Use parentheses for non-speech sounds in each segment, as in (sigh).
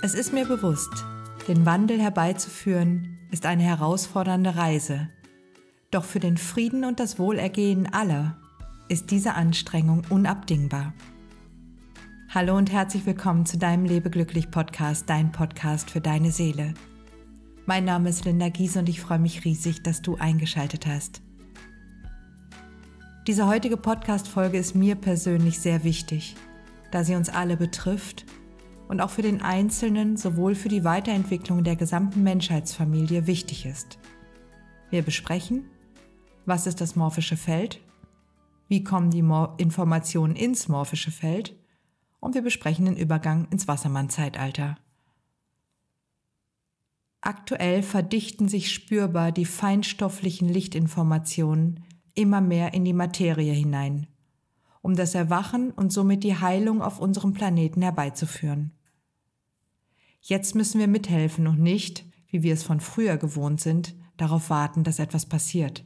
Es ist mir bewusst, den Wandel herbeizuführen ist eine herausfordernde Reise. Doch für den Frieden und das Wohlergehen aller ist diese Anstrengung unabdingbar. Hallo und herzlich willkommen zu deinem Lebeglücklich Podcast, dein Podcast für deine Seele. Mein Name ist Linda Gies und ich freue mich riesig, dass du eingeschaltet hast. Diese heutige Podcast-Folge ist mir persönlich sehr wichtig, da sie uns alle betrifft und auch für den Einzelnen sowohl für die Weiterentwicklung der gesamten Menschheitsfamilie wichtig ist. Wir besprechen, was ist das morphische Feld, wie kommen die Mor Informationen ins morphische Feld und wir besprechen den Übergang ins Wassermann-Zeitalter. Aktuell verdichten sich spürbar die feinstofflichen Lichtinformationen immer mehr in die Materie hinein, um das Erwachen und somit die Heilung auf unserem Planeten herbeizuführen. Jetzt müssen wir mithelfen und nicht, wie wir es von früher gewohnt sind, darauf warten, dass etwas passiert.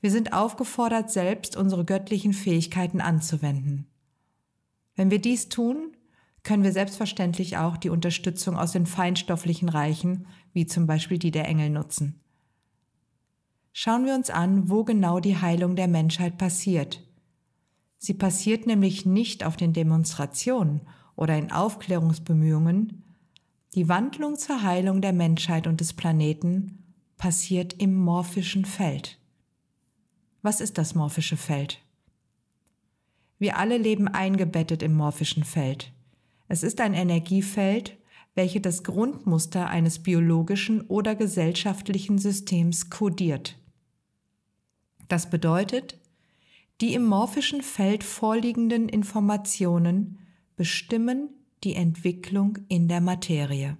Wir sind aufgefordert, selbst unsere göttlichen Fähigkeiten anzuwenden. Wenn wir dies tun, können wir selbstverständlich auch die Unterstützung aus den feinstofflichen Reichen, wie zum Beispiel die der Engel, nutzen. Schauen wir uns an, wo genau die Heilung der Menschheit passiert. Sie passiert nämlich nicht auf den Demonstrationen oder in Aufklärungsbemühungen, die Wandlung zur Heilung der Menschheit und des Planeten passiert im morphischen Feld. Was ist das morphische Feld? Wir alle leben eingebettet im morphischen Feld. Es ist ein Energiefeld, welches das Grundmuster eines biologischen oder gesellschaftlichen Systems kodiert. Das bedeutet, die im morphischen Feld vorliegenden Informationen bestimmen die Entwicklung in der Materie.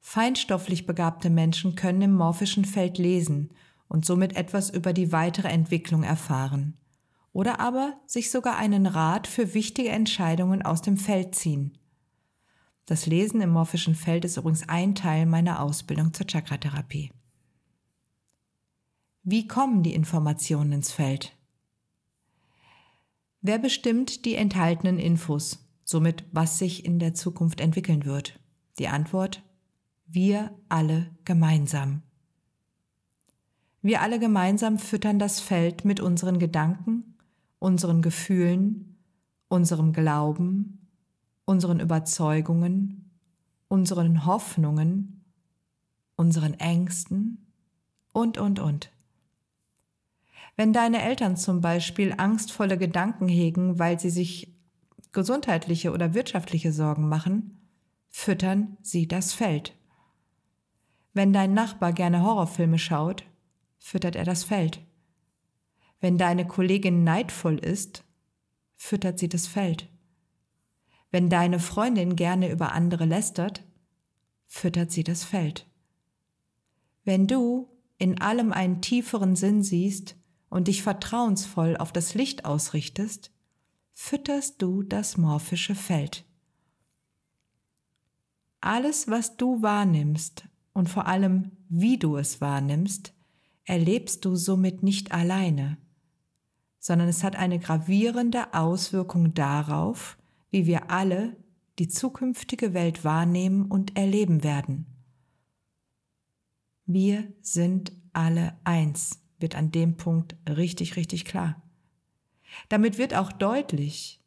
Feinstofflich begabte Menschen können im morphischen Feld lesen und somit etwas über die weitere Entwicklung erfahren oder aber sich sogar einen Rat für wichtige Entscheidungen aus dem Feld ziehen. Das Lesen im morphischen Feld ist übrigens ein Teil meiner Ausbildung zur Chakratherapie. Wie kommen die Informationen ins Feld? Wer bestimmt die enthaltenen Infos, somit was sich in der Zukunft entwickeln wird? Die Antwort, wir alle gemeinsam. Wir alle gemeinsam füttern das Feld mit unseren Gedanken, unseren Gefühlen, unserem Glauben, unseren Überzeugungen, unseren Hoffnungen, unseren Ängsten und, und, und. Wenn deine Eltern zum Beispiel angstvolle Gedanken hegen, weil sie sich gesundheitliche oder wirtschaftliche Sorgen machen, füttern sie das Feld. Wenn dein Nachbar gerne Horrorfilme schaut, füttert er das Feld. Wenn deine Kollegin neidvoll ist, füttert sie das Feld. Wenn deine Freundin gerne über andere lästert, füttert sie das Feld. Wenn du in allem einen tieferen Sinn siehst, und dich vertrauensvoll auf das Licht ausrichtest, fütterst du das morphische Feld. Alles, was du wahrnimmst und vor allem wie du es wahrnimmst, erlebst du somit nicht alleine, sondern es hat eine gravierende Auswirkung darauf, wie wir alle die zukünftige Welt wahrnehmen und erleben werden. Wir sind alle eins wird an dem Punkt richtig, richtig klar. Damit wird auch deutlich,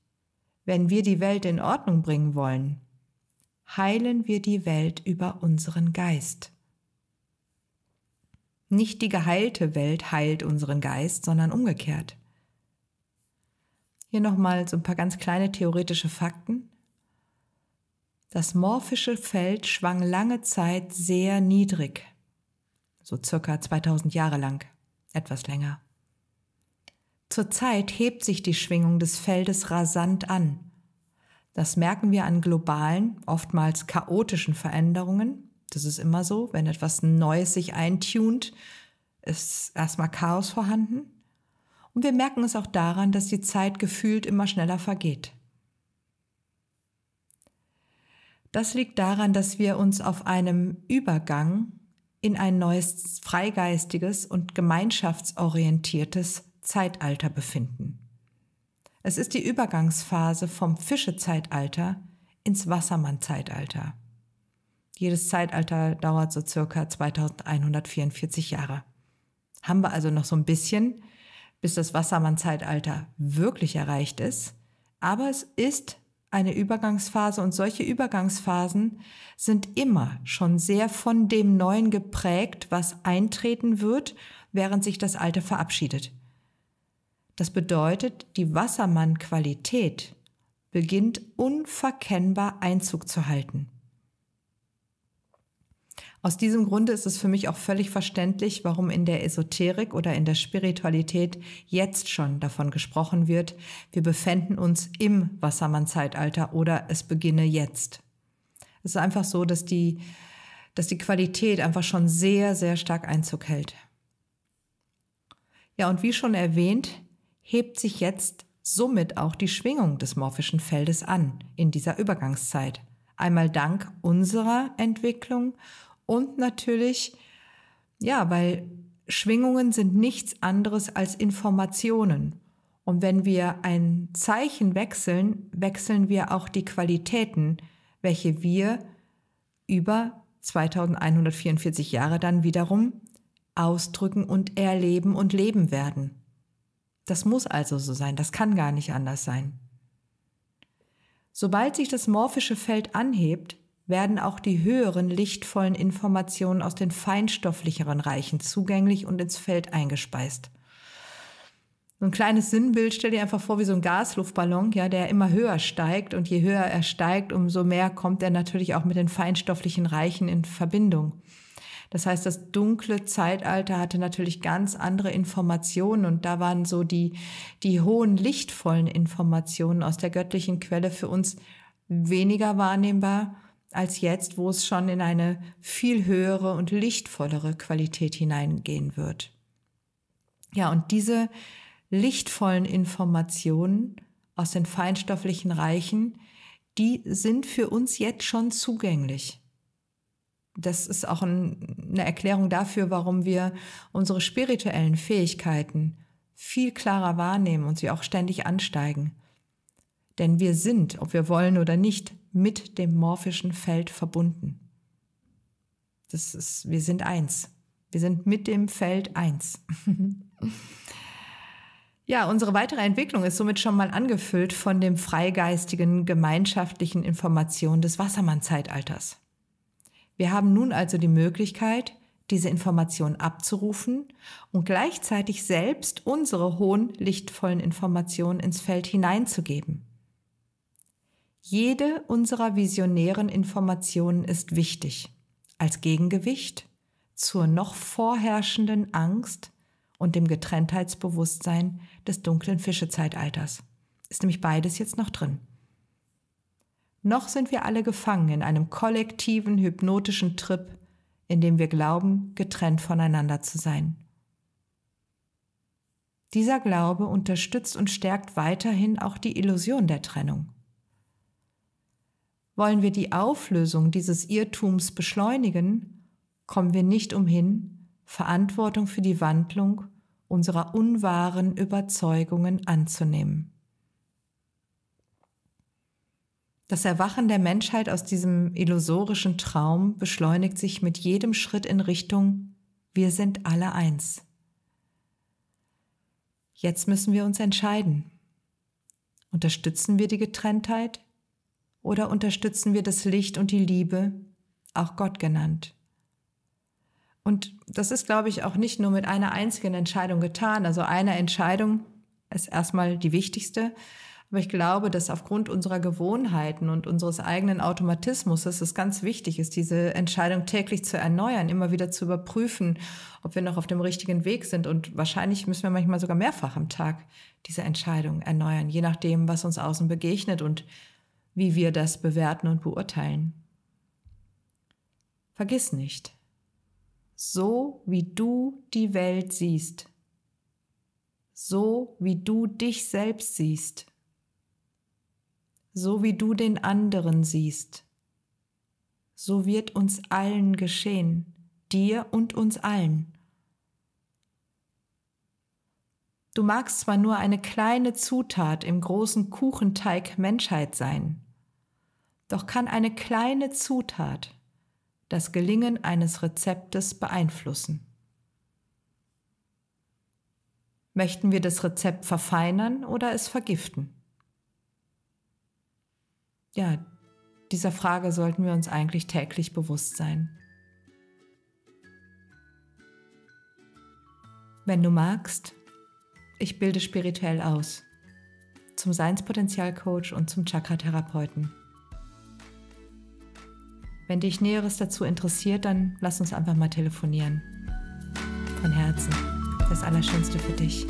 wenn wir die Welt in Ordnung bringen wollen, heilen wir die Welt über unseren Geist. Nicht die geheilte Welt heilt unseren Geist, sondern umgekehrt. Hier nochmal so ein paar ganz kleine theoretische Fakten. Das morphische Feld schwang lange Zeit sehr niedrig, so circa 2000 Jahre lang etwas länger. Zurzeit hebt sich die Schwingung des Feldes rasant an. Das merken wir an globalen, oftmals chaotischen Veränderungen. Das ist immer so, wenn etwas Neues sich eintunt, ist erstmal Chaos vorhanden. Und wir merken es auch daran, dass die Zeit gefühlt immer schneller vergeht. Das liegt daran, dass wir uns auf einem Übergang in ein neues freigeistiges und gemeinschaftsorientiertes Zeitalter befinden. Es ist die Übergangsphase vom Fischezeitalter ins Wassermannzeitalter. Jedes Zeitalter dauert so circa 2144 Jahre. Haben wir also noch so ein bisschen, bis das Wassermannzeitalter wirklich erreicht ist. Aber es ist eine Übergangsphase und solche Übergangsphasen sind immer schon sehr von dem Neuen geprägt, was eintreten wird, während sich das Alte verabschiedet. Das bedeutet, die Wassermann-Qualität beginnt unverkennbar Einzug zu halten. Aus diesem Grunde ist es für mich auch völlig verständlich, warum in der Esoterik oder in der Spiritualität jetzt schon davon gesprochen wird, wir befänden uns im Wassermann-Zeitalter oder es beginne jetzt. Es ist einfach so, dass die, dass die Qualität einfach schon sehr, sehr stark Einzug hält. Ja, und wie schon erwähnt, hebt sich jetzt somit auch die Schwingung des morphischen Feldes an in dieser Übergangszeit. Einmal dank unserer Entwicklung und natürlich, ja, weil Schwingungen sind nichts anderes als Informationen. Und wenn wir ein Zeichen wechseln, wechseln wir auch die Qualitäten, welche wir über 2144 Jahre dann wiederum ausdrücken und erleben und leben werden. Das muss also so sein, das kann gar nicht anders sein. Sobald sich das morphische Feld anhebt, werden auch die höheren lichtvollen Informationen aus den feinstofflicheren Reichen zugänglich und ins Feld eingespeist. So ein kleines Sinnbild, stell dir einfach vor, wie so ein Gasluftballon, ja, der immer höher steigt und je höher er steigt, umso mehr kommt er natürlich auch mit den feinstofflichen Reichen in Verbindung. Das heißt, das dunkle Zeitalter hatte natürlich ganz andere Informationen und da waren so die, die hohen lichtvollen Informationen aus der göttlichen Quelle für uns weniger wahrnehmbar als jetzt, wo es schon in eine viel höhere und lichtvollere Qualität hineingehen wird. Ja, und diese lichtvollen Informationen aus den feinstofflichen Reichen, die sind für uns jetzt schon zugänglich. Das ist auch ein, eine Erklärung dafür, warum wir unsere spirituellen Fähigkeiten viel klarer wahrnehmen und sie auch ständig ansteigen. Denn wir sind, ob wir wollen oder nicht, mit dem morphischen Feld verbunden. Das ist, wir sind eins. Wir sind mit dem Feld eins. (laughs) ja, unsere weitere Entwicklung ist somit schon mal angefüllt von dem freigeistigen, gemeinschaftlichen Information des Wassermann-Zeitalters. Wir haben nun also die Möglichkeit, diese Information abzurufen und gleichzeitig selbst unsere hohen, lichtvollen Informationen ins Feld hineinzugeben. Jede unserer visionären Informationen ist wichtig als Gegengewicht zur noch vorherrschenden Angst und dem Getrenntheitsbewusstsein des dunklen Fischezeitalters. Ist nämlich beides jetzt noch drin. Noch sind wir alle gefangen in einem kollektiven hypnotischen Trip, in dem wir glauben, getrennt voneinander zu sein. Dieser Glaube unterstützt und stärkt weiterhin auch die Illusion der Trennung. Wollen wir die Auflösung dieses Irrtums beschleunigen, kommen wir nicht umhin, Verantwortung für die Wandlung unserer unwahren Überzeugungen anzunehmen. Das Erwachen der Menschheit aus diesem illusorischen Traum beschleunigt sich mit jedem Schritt in Richtung Wir sind alle eins. Jetzt müssen wir uns entscheiden. Unterstützen wir die Getrenntheit oder unterstützen wir das Licht und die Liebe, auch Gott genannt? Und das ist, glaube ich, auch nicht nur mit einer einzigen Entscheidung getan. Also eine Entscheidung ist erstmal die wichtigste. Aber ich glaube, dass aufgrund unserer Gewohnheiten und unseres eigenen Automatismus es ganz wichtig ist, diese Entscheidung täglich zu erneuern, immer wieder zu überprüfen, ob wir noch auf dem richtigen Weg sind. Und wahrscheinlich müssen wir manchmal sogar mehrfach am Tag diese Entscheidung erneuern, je nachdem, was uns außen begegnet und wie wir das bewerten und beurteilen. Vergiss nicht, so wie du die Welt siehst, so wie du dich selbst siehst, so wie du den anderen siehst, so wird uns allen geschehen, dir und uns allen. Du magst zwar nur eine kleine Zutat im großen Kuchenteig Menschheit sein, doch kann eine kleine Zutat das Gelingen eines Rezeptes beeinflussen. Möchten wir das Rezept verfeinern oder es vergiften? Ja, dieser Frage sollten wir uns eigentlich täglich bewusst sein. Wenn du magst, ich bilde spirituell aus. Zum Seinspotenzialcoach und zum Chakra-Therapeuten. Wenn dich Näheres dazu interessiert, dann lass uns einfach mal telefonieren. Von Herzen. Das Allerschönste für dich.